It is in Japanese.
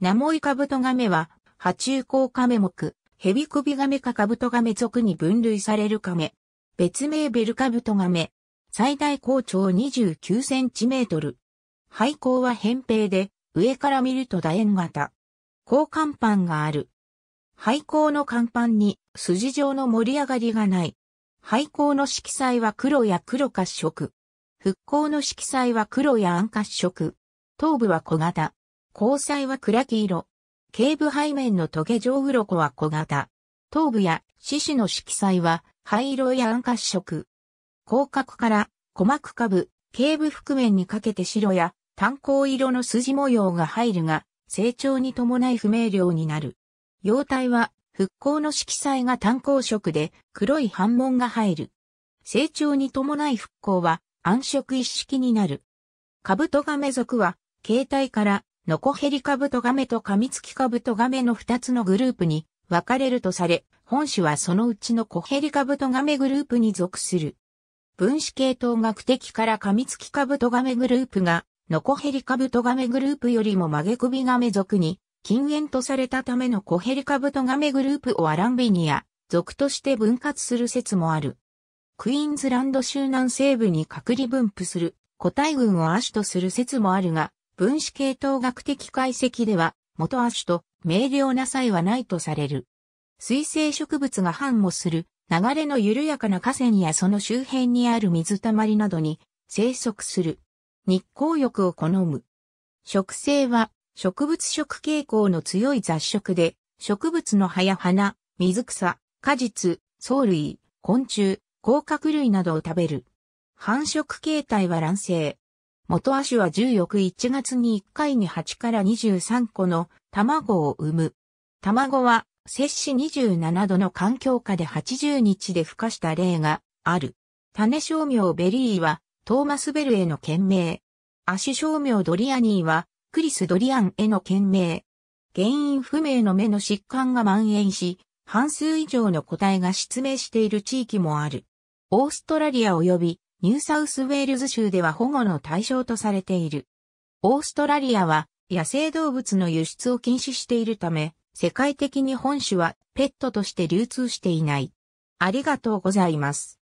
ナモイカブトガメは、波中甲カメ目、ヘビクビガメかカブトガメ属に分類されるカメ。別名ベルカブトガメ。最大高長29センチメートル。背高は扁平で、上から見ると楕円型。高甲板がある。背高の甲板に筋状の盛り上がりがない。背高の色彩は黒や黒褐色。復興の色彩は黒や暗褐色。頭部は小型。交際は暗黄色。頸部背面のトゲ状鱗は小型。頭部や獅子の色彩は灰色や暗褐色。広角から鼓膜下部、頸部覆面にかけて白や炭鉱色の筋模様が入るが、成長に伴い不明瞭になる。様体は復興の色彩が炭鉱色で黒い斑紋が入る。成長に伴い復興は暗色一色になる。カブトガメ属は、形態からノコヘリカブトガメとカミツキカブトガメの2つのグループに分かれるとされ、本種はそのうちのコヘリカブトガメグループに属する。分子系統学的からカミツキカブトガメグループが、ノコヘリカブトガメグループよりも曲げ首ガメ属に禁煙とされたためのコヘリカブトガメグループをアランビニア属として分割する説もある。クイーンズランド州南西部に隔離分布する個体群を亜種とする説もあるが、分子系統学的解析では、元亜種と明瞭な際はないとされる。水生植物が繁茂する流れの緩やかな河川やその周辺にある水たまりなどに生息する。日光浴を好む。植生は植物食傾向の強い雑食で、植物の葉や花、水草、果実、藻類、昆虫、甲殻類などを食べる。繁殖形態は卵生、元亜種は14日1月に1回に8から23個の卵を産む。卵は摂氏27度の環境下で80日で孵化した例がある。種商名ベリーはトーマス・ベルへの懸命。足商名ドリアニーはクリス・ドリアンへの懸命。原因不明の目の疾患が蔓延し、半数以上の個体が失明している地域もある。オーストラリア及びニューサウスウェールズ州では保護の対象とされている。オーストラリアは野生動物の輸出を禁止しているため、世界的に本種はペットとして流通していない。ありがとうございます。